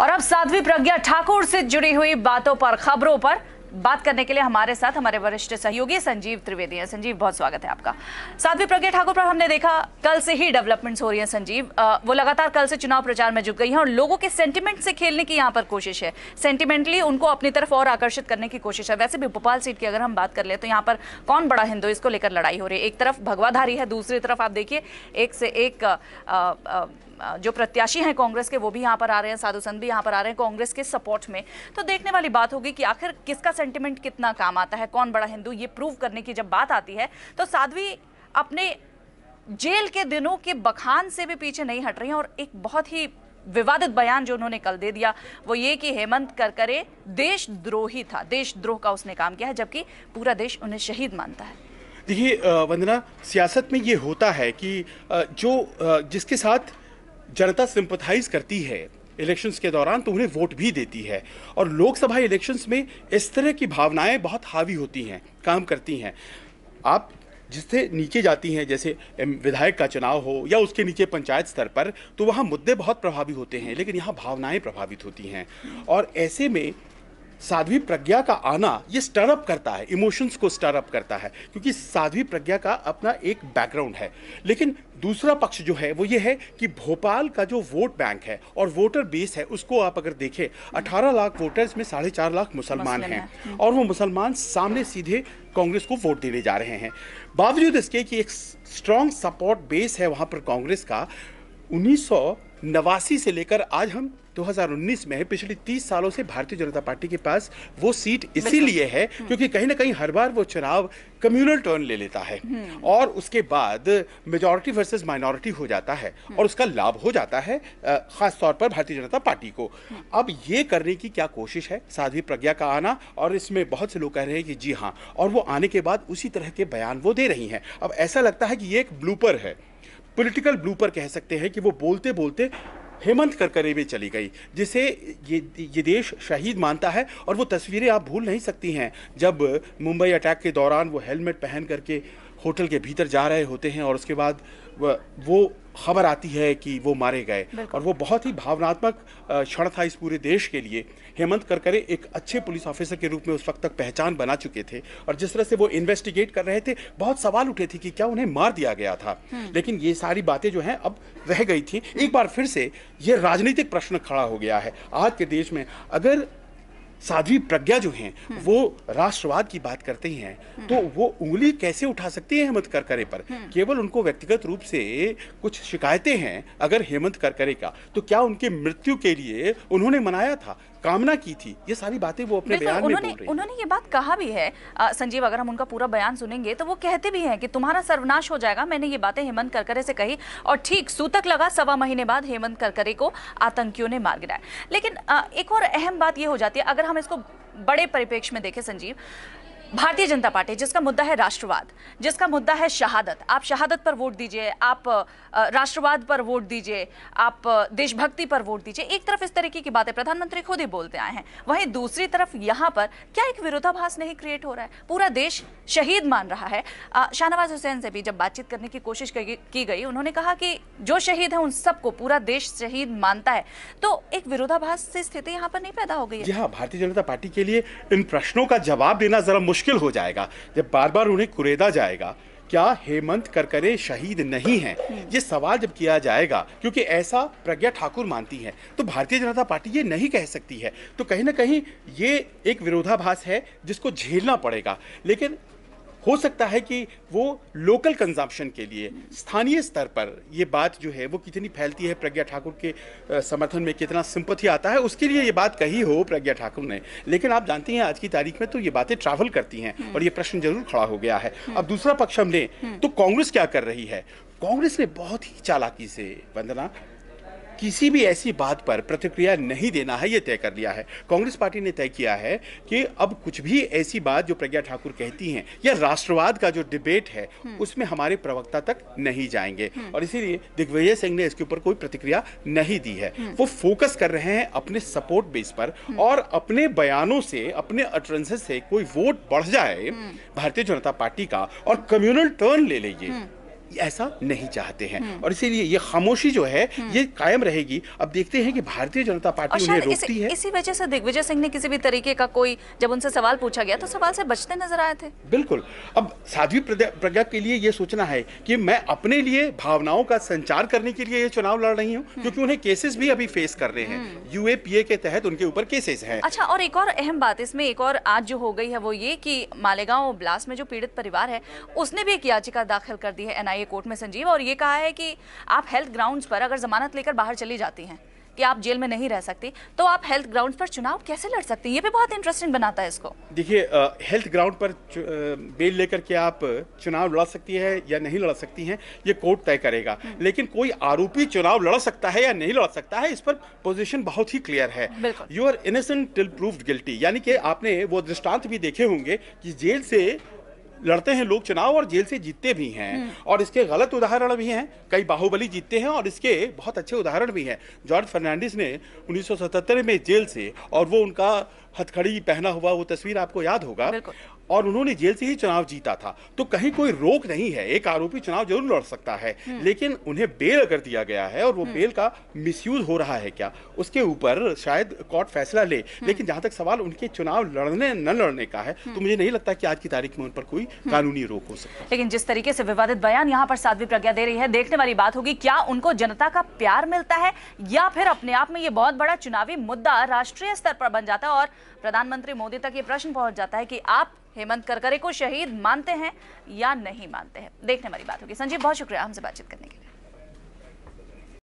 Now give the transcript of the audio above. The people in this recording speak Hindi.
और अब साध्वी प्रज्ञा ठाकुर से जुड़ी हुई बातों पर खबरों पर बात करने के लिए हमारे साथ हमारे वरिष्ठ सहयोगी संजीव त्रिवेदी हैं संजीव बहुत स्वागत है आपका साध्वी प्रज्ञा ठाकुर पर हमने देखा कल से ही डेवलपमेंट्स हो रही हैं संजीव आ, वो लगातार कल से चुनाव प्रचार में जुट गई हैं और लोगों के सेंटिमेंट से खेलने की यहाँ पर कोशिश है सेंटिमेंटली उनको अपनी तरफ और आकर्षित करने की कोशिश है वैसे भी भोपाल सीट की अगर हम बात कर ले तो यहाँ पर कौन बड़ा हिंदू इसको लेकर लड़ाई हो रही है एक तरफ भगवाधारी है दूसरी तरफ आप देखिए एक से एक जो प्रत्याशी हैं कांग्रेस के वो भी यहाँ पर आ रहे हैं साधु संत भी यहाँ पर आ रहे हैं कांग्रेस के सपोर्ट में तो देखने वाली बात होगी कि आखिर किसका सेंटिमेंट कितना काम आता है कौन बड़ा हिंदू ये प्रूव करने की जब बात आती है तो साध्वी अपने जेल के दिनों के बखान से भी पीछे नहीं हट रही हैं और एक बहुत ही विवादित बयान जो उन्होंने कल दे दिया वो ये कि हेमंत करकरे देशद्रोही था देशद्रोह का उसने काम किया है जबकि पूरा देश उन्हें शहीद मानता है देखिए वंदना सियासत में ये होता है कि जो जिसके साथ जनता सिंपथाइज करती है इलेक्शंस के दौरान तो उन्हें वोट भी देती है और लोकसभा इलेक्शंस में इस तरह की भावनाएं बहुत हावी होती हैं काम करती हैं आप जिससे नीचे जाती हैं जैसे विधायक का चुनाव हो या उसके नीचे पंचायत स्तर पर तो वहाँ मुद्दे बहुत प्रभावी होते हैं लेकिन यहाँ भावनाएं प्रभावित होती हैं और ऐसे में साध्वी प्रज्ञा का आना ये स्टरअप करता है इमोशंस को स्टरअप करता है क्योंकि साध्वी प्रज्ञा का अपना एक बैकग्राउंड है लेकिन दूसरा पक्ष जो है वो ये है कि भोपाल का जो वोट बैंक है और वोटर बेस है उसको आप अगर देखें 18 लाख वोटर्स में साढ़े चार लाख मुसलमान हैं हम्म। और वो मुसलमान सामने सीधे कांग्रेस को वोट देने जा रहे हैं बावजूद इसके कि एक स्ट्रॉन्ग सपोर्ट बेस है वहाँ पर कांग्रेस का उन्नीस नवासी से लेकर आज हम 2019 में पिछले 30 सालों से भारतीय जनता पार्टी के पास वो सीट इसीलिए है हम्म। क्योंकि कहीं ना कहीं हर बार वो चुनाव कम्युनल टर्न ले लेता है हम्म। और उसके बाद मेजोरिटी वर्सेस माइनॉरिटी हो जाता है हम्म। और उसका लाभ हो जाता है खास तौर पर भारतीय जनता पार्टी को अब ये करने की क्या कोशिश है साध्वी प्रज्ञा का आना और इसमें बहुत से लोग कह रहे हैं कि जी हाँ और वो आने के बाद उसी तरह के बयान वो दे रही हैं अब ऐसा लगता है कि ये एक ब्लूपर है पॉलिटिकल ब्लूपर कह सकते हैं कि वो बोलते बोलते हेमंत करकरे में चली गई जिसे ये ये देश शहीद मानता है और वो तस्वीरें आप भूल नहीं सकती हैं जब मुंबई अटैक के दौरान वो हेलमेट पहन करके होटल के भीतर जा रहे होते हैं और उसके बाद वो खबर आती है कि वो मारे गए और वो बहुत ही भावनात्मक क्षण था इस पूरे देश के लिए हेमंत करकरे एक अच्छे पुलिस ऑफिसर के रूप में उस वक्त तक पहचान बना चुके थे और जिस तरह से वो इन्वेस्टिगेट कर रहे थे बहुत सवाल उठे थे कि क्या उन्हें मार दिया गया था हम्म। लेकिन ये सारी बातें जो हैं अब रह गई थी एक बार फिर से ये राजनीतिक प्रश्न खड़ा हो गया है आज के देश में अगर साध्वी प्रज्ञा जो हैं हम्म। वो राष्ट्रवाद की बात करते हैं हम्म। तो वो उंगली कैसे उठा सकती है हेमंत करकरे पर हम्म। केवल उनको व्यक्तिगत रूप से कुछ शिकायतें हैं अगर हेमंत करकरे का तो क्या उनके मृत्यु के लिए उन्होंने मनाया था कामना की थी ये सारी बातें वो अपने बयान में बोल रही उन्होंने ये बात कहा भी है संजीव अगर हम उनका पूरा बयान सुनेंगे तो वो कहते भी हैं कि तुम्हारा सर्वनाश हो जाएगा मैंने ये बातें हेमंत करकरे से कही और ठीक सूतक लगा सवा महीने बाद हेमंत करकरे को आतंकियों ने मार गिराया लेकिन एक और अहम बात ये हो जाती है अगर हम इसको बड़े परिप्रेक्ष्य में देखें संजीव भारतीय जनता पार्टी जिसका मुद्दा है राष्ट्रवाद जिसका मुद्दा है शहादत आप शहादत पर वोट दीजिए आप राष्ट्रवाद पर वोट दीजिए आप देशभक्ति पर वोट दीजिए एक तरफ इस तरीके की बातें प्रधानमंत्री खुद ही बोलते आए हैं वहीं दूसरी तरफ यहाँ पर क्या एक विरोधाभास नहीं क्रिएट हो रहा है पूरा देश शहीद मान रहा है शाहनवाज हुसैन से भी जब बातचीत करने की कोशिश की गई उन्होंने कहा कि जो शहीद है उन सबको पूरा देश शहीद मानता है तो एक विरोधाभास से स्थिति यहाँ पर नहीं पैदा हो गई है जी हाँ भारतीय जनता पार्टी के लिए इन प्रश्नों का जवाब देना जरा मुश्किल मुश्किल हो जाएगा जब बार बार उन्हें कुरेदा जाएगा क्या हेमंत करकरे शहीद नहीं है ये सवाल जब किया जाएगा क्योंकि ऐसा प्रज्ञा ठाकुर मानती है तो भारतीय जनता पार्टी ये नहीं कह सकती है तो कहीं ना कहीं ये एक विरोधाभास है जिसको झेलना पड़ेगा लेकिन हो सकता है कि वो लोकल कंजम्पशन के लिए स्थानीय स्तर पर ये बात जो है वो कितनी फैलती है प्रज्ञा ठाकुर के समर्थन में कितना सिंपथी आता है उसके लिए ये बात कही हो प्रज्ञा ठाकुर ने लेकिन आप जानती हैं आज की तारीख में तो ये बातें ट्रैवल करती हैं हम्म। और ये प्रश्न जरूर खड़ा हो गया है हम्म। अब दूसरा पक्ष हम लें हम्म। तो कांग्रेस क्या कर रही है कांग्रेस ने बहुत ही चालाकी से वंदना किसी भी ऐसी बात पर प्रतिक्रिया नहीं देना है ये तय कर लिया है कांग्रेस पार्टी ने तय किया है कि अब कुछ भी ऐसी बात जो प्रज्ञा ठाकुर कहती हैं या राष्ट्रवाद का जो डिबेट है हम्म। उसमें हमारे प्रवक्ता तक नहीं जाएंगे हम्म। और इसीलिए दिग्विजय सिंह ने इसके ऊपर कोई प्रतिक्रिया नहीं दी है हम्म। वो फोकस कर रहे हैं अपने सपोर्ट बेस पर और अपने बयानों से अपने अटरेंसेस से कोई वोट बढ़ जाए भारतीय जनता पार्टी का और कम्युनल टर्न ले लीजिए ऐसा नहीं चाहते हैं हम्म। और इसीलिए ये खामोशी जो है हम्म। ये कायम रहेगी अब देखते हैं कि भारतीय जनता पार्टी उन्हें रोकती है इसी वजह से दिग्विजय सिंह ने किसी भी तरीके का कोई जब उनसे सवाल पूछा गया तो सवाल से बचते नजर आए थे बिल्कुल अब साध्वी प्रज्ञा के लिए ये सोचना है कि मैं अपने लिए भावनाओं का संचार करने के लिए ये चुनाव लड़ रही हूँ हम्म। क्योंकि उन्हें केसेस भी अभी फेस कर रहे हैं यूएपीए के तहत उनके ऊपर केसेस है अच्छा और एक और अहम बात इसमें एक और आज जो हो गई है वो ये की मालेगांव ब्लास्ट में जो पीड़ित परिवार है उसने भी एक याचिका दाखिल कर दी है एनआईए है कोर्ट में संजीव और ये कहा है कि आप हेल्थ ग्राउंड्स पर अगर जमानत लेकर बाहर चली जाती हैं कि आप जेल में नहीं रह सकती तो आप हेल्थ ग्राउंड पर चुनाव कैसे लड़ सकती हैं ये भी बहुत इंटरेस्टिंग बनाता है इसको देखिए हेल्थ ग्राउंड पर बेल लेकर के आप चुनाव लड़ सकती है या नहीं लड़ सकती हैं ये कोर्ट तय करेगा हम्म। लेकिन कोई आरोपी चुनाव लड़ सकता है या नहीं लड़ सकता है इस पर पोजिशन बहुत ही क्लियर है you are innocent till proved guilty यानी कि आपने वो दृष्टांत भी देखे होंगे कि जेल से लड़ते हैं लोग चुनाव और जेल से जीतते भी हैं हम्म। और इसके गलत उदाहरण भी हैं कई बाहुबली जीतते हैं और इसके बहुत अच्छे उदाहरण भी हैं जॉर्ज फर्नांडिस ने 1977 में जेल से और वो उनका हथकड़ी पहना हुआ वो तस्वीर आपको याद होगा और उन्होंने जेल से ही चुनाव जीता था तो कहीं कोई रोक नहीं है एक आरोपी चुनाव जरूर लड़ सकता है हम्म। लेकिन उन्हें बेल कर दिया गया है और वो हम्म। बेल का मिसयूज हो रहा है क्या उसके ऊपर शायद कोर्ट फैसला ले हम्म। लेकिन जहां तक सवाल उनके चुनाव लड़ने न लड़ने का है तो मुझे नहीं लगता कि आज की तारीख में उन पर कोई कानूनी रोक हो सके लेकिन जिस तरीके से विवादित बयान यहाँ पर साध्वी प्रज्ञा दे रही है देखने वाली बात होगी क्या उनको जनता का प्यार मिलता है या फिर अपने आप में ये बहुत बड़ा चुनावी मुद्दा राष्ट्रीय स्तर पर बन जाता है और प्रधानमंत्री मोदी तक ये प्रश्न पहुंच जाता है कि आप हेमंत करकरे को शहीद मानते हैं या नहीं मानते हैं देखने वाली बात होगी संजीव बहुत शुक्रिया हमसे बातचीत करने के लिए